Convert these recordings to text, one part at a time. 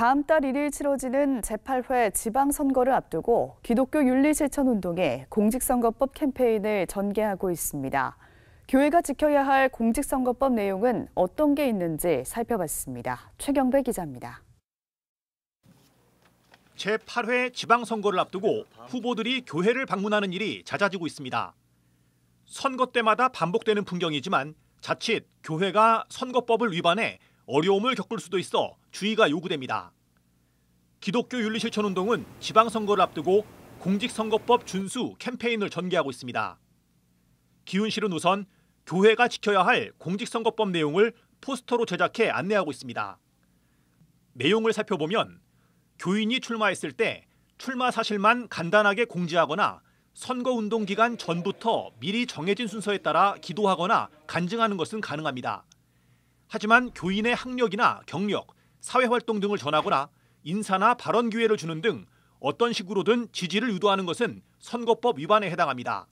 다음 달 1일 치러지는 제8회 지방선거를 앞두고 기독교 윤리실천운동에 공직선거법 캠페인을 전개하고 있습니다. 교회가 지켜야 할 공직선거법 내용은 어떤 게 있는지 살펴봤습니다. 최경배 기자입니다. 제8회 지방선거를 앞두고 후보들이 교회를 방문하는 일이 잦아지고 있습니다. 선거 때마다 반복되는 풍경이지만 자칫 교회가 선거법을 위반해 어려움을 겪을 수도 있어 주의가 요구됩니다. 기독교 윤리실천운동은 지방선거를 앞두고 공직선거법 준수 캠페인을 전개하고 있습니다. 기훈실은 우선 교회가 지켜야 할 공직선거법 내용을 포스터로 제작해 안내하고 있습니다. 내용을 살펴보면 교인이 출마했을 때 출마 사실만 간단하게 공지하거나 선거운동 기간 전부터 미리 정해진 순서에 따라 기도하거나 간증하는 것은 가능합니다. 하지만 교인의 학력이나 경력, 사회활동 등을 전하거나 인사나 발언 기회를 주는 등 어떤 식으로든 지지를 유도하는 것은 선거법 위반에 해당합니다.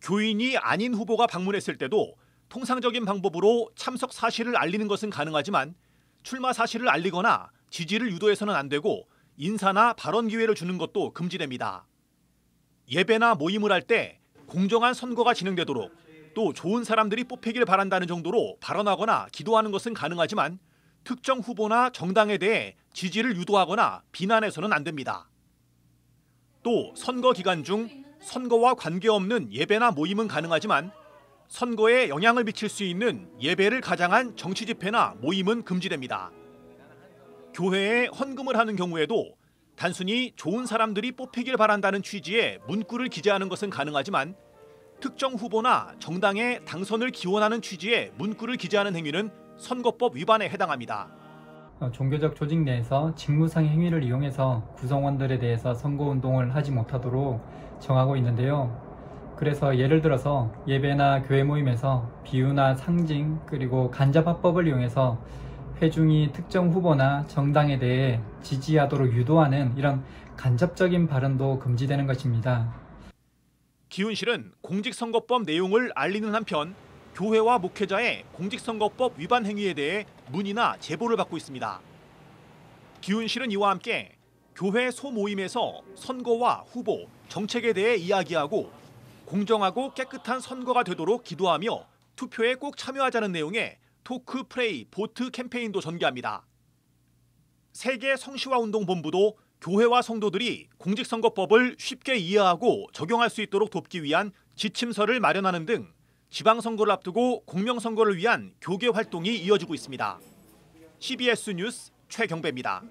교인이 아닌 후보가 방문했을 때도 통상적인 방법으로 참석 사실을 알리는 것은 가능하지만 출마 사실을 알리거나 지지를 유도해서는 안 되고 인사나 발언 기회를 주는 것도 금지됩니다. 예배나 모임을 할 때 공정한 선거가 진행되도록 또 좋은 사람들이 뽑히길 바란다는 정도로 발언하거나 기도하는 것은 가능하지만 특정 후보나 정당에 대해 지지를 유도하거나 비난해서는 안 됩니다. 또 선거 기간 중 선거와 관계없는 예배나 모임은 가능하지만 선거에 영향을 미칠 수 있는 예배를 가장한 정치 집회나 모임은 금지됩니다. 교회에 헌금을 하는 경우에도 단순히 좋은 사람들이 뽑히길 바란다는 취지의 문구를 기재하는 것은 가능하지만 특정 후보나 정당의 당선을 기원하는 취지의 문구를 기재하는 행위는 선거법 위반에 해당합니다. 어, 종교적 조직 내에서 직무상 행위를 이용해서 구성원들에 대해서 선거운동을 하지 못하도록 정하고 있는데요. 그래서 예를 들어서 예배나 교회 모임에서 비유나 상징 그리고 간접합법을 이용해서 회중이 특정 후보나 정당에 대해 지지하도록 유도하는 이런 간접적인 발언도 금지되는 것입니다. 기훈실은 공직선거법 내용을 알리는 한편 교회와 목회자의 공직선거법 위반 행위에 대해 문의나 제보를 받고 있습니다. 기훈실은 이와 함께 교회 소모임에서 선거와 후보, 정책에 대해 이야기하고 공정하고 깨끗한 선거가 되도록 기도하며 투표에 꼭 참여하자는 내용의 토크 프레이 보트 캠페인도 전개합니다. 세계 성시화 운동 본부도 교회와 성도들이 공직선거법을 쉽게 이해하고 적용할 수 있도록 돕기 위한 지침서를 마련하는 등 지방선거를 앞두고 공명선거를 위한 교계 활동이 이어지고 있습니다. CBS 뉴스 최경배입니다.